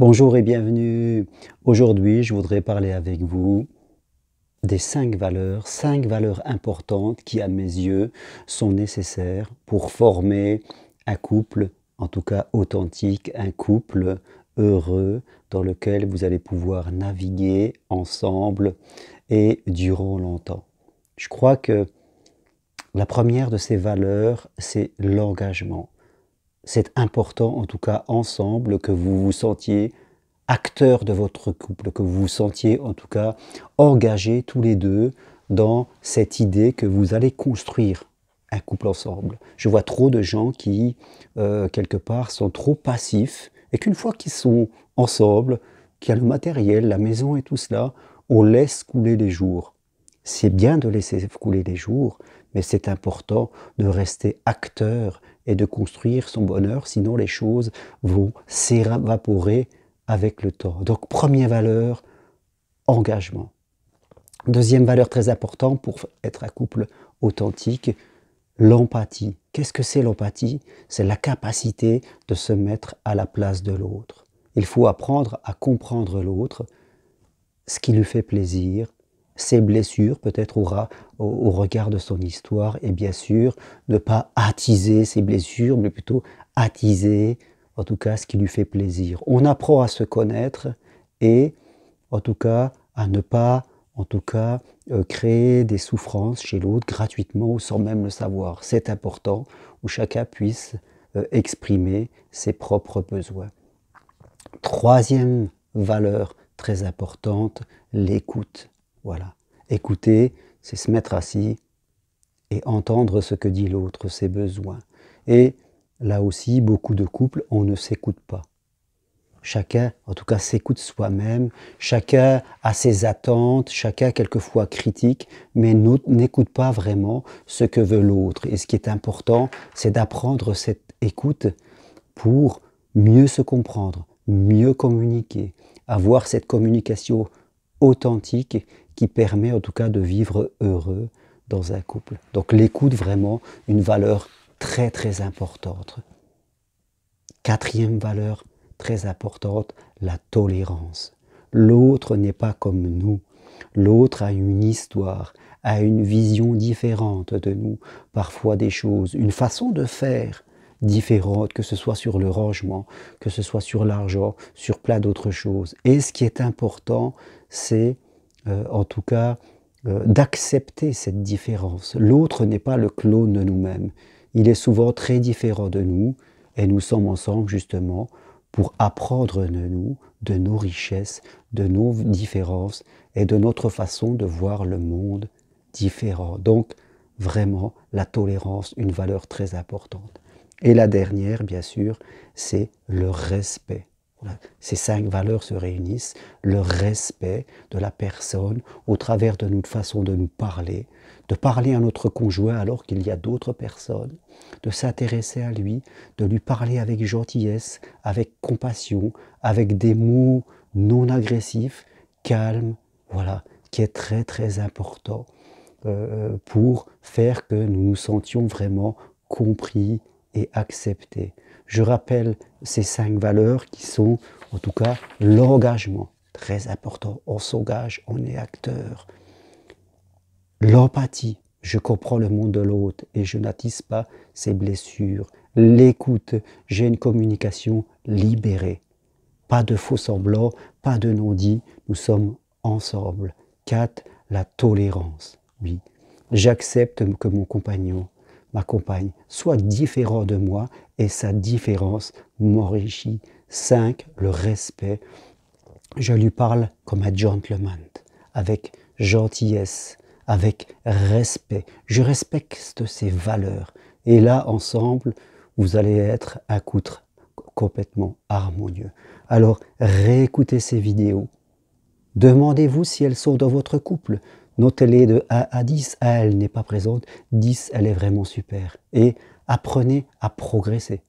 Bonjour et bienvenue. Aujourd'hui, je voudrais parler avec vous des cinq valeurs, cinq valeurs importantes qui, à mes yeux, sont nécessaires pour former un couple, en tout cas authentique, un couple heureux dans lequel vous allez pouvoir naviguer ensemble et durant longtemps. Je crois que la première de ces valeurs, c'est l'engagement c'est important, en tout cas ensemble, que vous vous sentiez acteur de votre couple, que vous vous sentiez en tout cas engagés tous les deux dans cette idée que vous allez construire un couple ensemble. Je vois trop de gens qui, euh, quelque part, sont trop passifs et qu'une fois qu'ils sont ensemble, qu'il y a le matériel, la maison et tout cela, on laisse couler les jours. C'est bien de laisser couler les jours, mais c'est important de rester acteur et de construire son bonheur, sinon les choses vont s'évaporer avec le temps. Donc première valeur, engagement. Deuxième valeur très importante pour être un couple authentique, l'empathie. Qu'est-ce que c'est l'empathie C'est la capacité de se mettre à la place de l'autre. Il faut apprendre à comprendre l'autre, ce qui lui fait plaisir, ses blessures peut-être au, au, regard de son histoire et bien sûr ne pas attiser ses blessures mais plutôt attiser en tout cas ce qui lui fait plaisir. On apprend à se connaître et en tout cas à ne pas en tout cas euh, créer des souffrances chez l'autre gratuitement ou sans même le savoir. C'est important où chacun puisse euh, exprimer ses propres besoins. Troisième valeur très importante, l'écoute. Voilà. Écouter, c'est se mettre assis et entendre ce que dit l'autre, ses besoins. Et là aussi, beaucoup de couples, on ne s'écoute pas. Chacun, en tout cas, s'écoute soi-même, chacun a ses attentes, chacun quelquefois critique, mais n'écoute pas vraiment ce que veut l'autre. Et ce qui est important, c'est d'apprendre cette écoute pour mieux se comprendre, mieux communiquer, avoir cette communication authentique qui permet en tout cas de vivre heureux dans un couple. Donc l'écoute, vraiment, une valeur très très importante. Quatrième valeur très importante, la tolérance. L'autre n'est pas comme nous. L'autre a une histoire, a une vision différente de nous, parfois des choses, une façon de faire différente, que ce soit sur le rangement, que ce soit sur l'argent, sur plein d'autres choses. Et ce qui est important, c'est euh, en tout cas, euh, d'accepter cette différence. L'autre n'est pas le clone de nous-mêmes. Il est souvent très différent de nous et nous sommes ensemble justement pour apprendre de nous, de nos richesses, de nos différences et de notre façon de voir le monde différent. Donc vraiment la tolérance, une valeur très importante. Et la dernière, bien sûr, c'est le respect. Ces cinq valeurs se réunissent, le respect de la personne au travers de notre façon de nous parler, de parler à notre conjoint alors qu'il y a d'autres personnes, de s'intéresser à lui, de lui parler avec gentillesse, avec compassion, avec des mots non agressifs, calmes, voilà, qui est très très important euh, pour faire que nous nous sentions vraiment compris, et accepter. Je rappelle ces cinq valeurs qui sont, en tout cas, l'engagement, très important. On s'engage, on est acteur. L'empathie, je comprends le monde de l'autre et je n'attise pas ses blessures. L'écoute, j'ai une communication libérée. Pas de faux semblants, pas de non-dits, nous sommes ensemble. 4. La tolérance. Oui, j'accepte que mon compagnon ma compagne, soit différent de moi et sa différence m'enrichit. 5. Le respect. Je lui parle comme un gentleman, avec gentillesse, avec respect. Je respecte ses valeurs. Et là, ensemble, vous allez être un coutre complètement harmonieux. Alors, réécoutez ces vidéos, Demandez-vous si elles sont dans votre couple. Notez-les de 1 à 10. 1, ah, elle n'est pas présente. 10, elle est vraiment super. Et apprenez à progresser.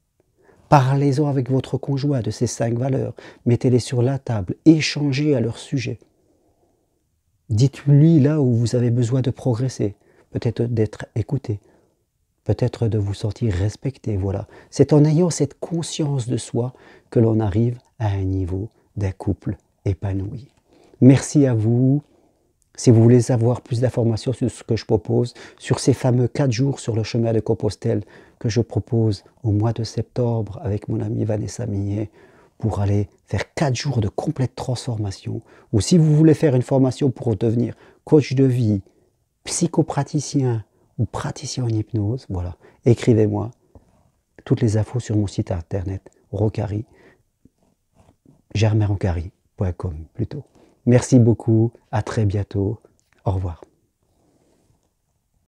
Parlez-en avec votre conjoint de ces cinq valeurs. Mettez-les sur la table. Échangez à leur sujet. Dites-lui là où vous avez besoin de progresser. Peut-être d'être écouté. Peut-être de vous sentir respecté. Voilà. C'est en ayant cette conscience de soi que l'on arrive à un niveau d'un couple épanoui. Merci à vous. Si vous voulez avoir plus d'informations sur ce que je propose, sur ces fameux quatre jours sur le chemin de Compostelle que je propose au mois de septembre avec mon ami Vanessa Millet pour aller faire 4 jours de complète transformation, ou si vous voulez faire une formation pour devenir coach de vie, psychopraticien ou praticien en hypnose, voilà, écrivez-moi toutes les infos sur mon site internet rocari plutôt. Merci beaucoup, à très bientôt, au revoir.